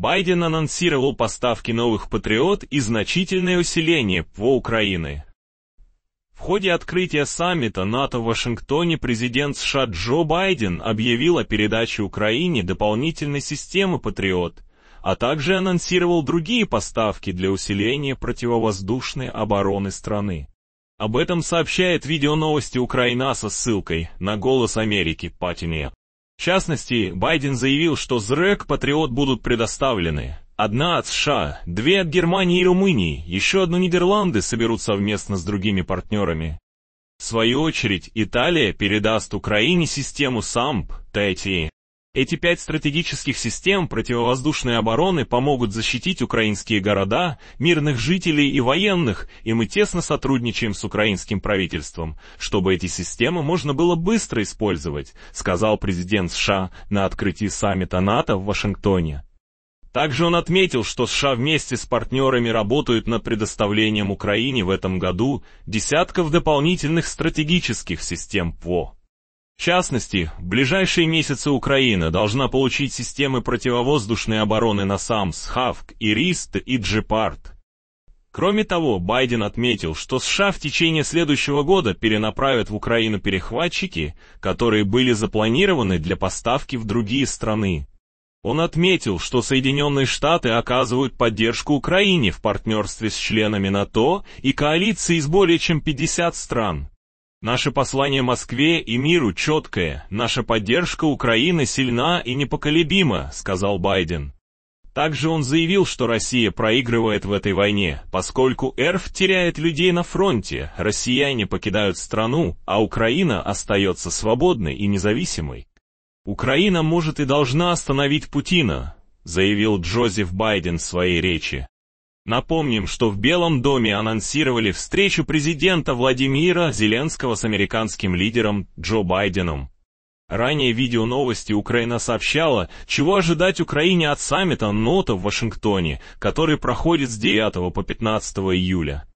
Байден анонсировал поставки новых «Патриот» и значительное усиление ПВО Украины. В ходе открытия саммита НАТО в Вашингтоне президент США Джо Байден объявил о передаче Украине дополнительной системы «Патриот», а также анонсировал другие поставки для усиления противовоздушной обороны страны. Об этом сообщает видео новости Украина со ссылкой на «Голос Америки» Патине. В частности, Байден заявил, что ЗРЭК «Патриот» будут предоставлены. Одна от США, две от Германии и Румынии, еще одну Нидерланды соберут совместно с другими партнерами. В свою очередь, Италия передаст Украине систему САМП, ТЭТИ. Эти пять стратегических систем противовоздушной обороны помогут защитить украинские города, мирных жителей и военных, и мы тесно сотрудничаем с украинским правительством, чтобы эти системы можно было быстро использовать, сказал президент США на открытии саммита НАТО в Вашингтоне. Также он отметил, что США вместе с партнерами работают над предоставлением Украине в этом году десятков дополнительных стратегических систем ПВО. В частности, в ближайшие месяцы Украина должна получить системы противовоздушной обороны на САМС, ХАВК, ИРИСТ и Джепард. Кроме того, Байден отметил, что США в течение следующего года перенаправят в Украину перехватчики, которые были запланированы для поставки в другие страны. Он отметил, что Соединенные Штаты оказывают поддержку Украине в партнерстве с членами НАТО и коалиции из более чем 50 стран. Наше послание Москве и миру четкое, наша поддержка Украины сильна и непоколебима, сказал Байден. Также он заявил, что Россия проигрывает в этой войне, поскольку РФ теряет людей на фронте, россияне покидают страну, а Украина остается свободной и независимой. «Украина может и должна остановить Путина», заявил Джозеф Байден в своей речи. Напомним, что в Белом доме анонсировали встречу президента Владимира Зеленского с американским лидером Джо Байденом. Ранее видео новости Украина сообщала, чего ожидать Украине от саммита НАТО в Вашингтоне, который проходит с 9 по 15 июля.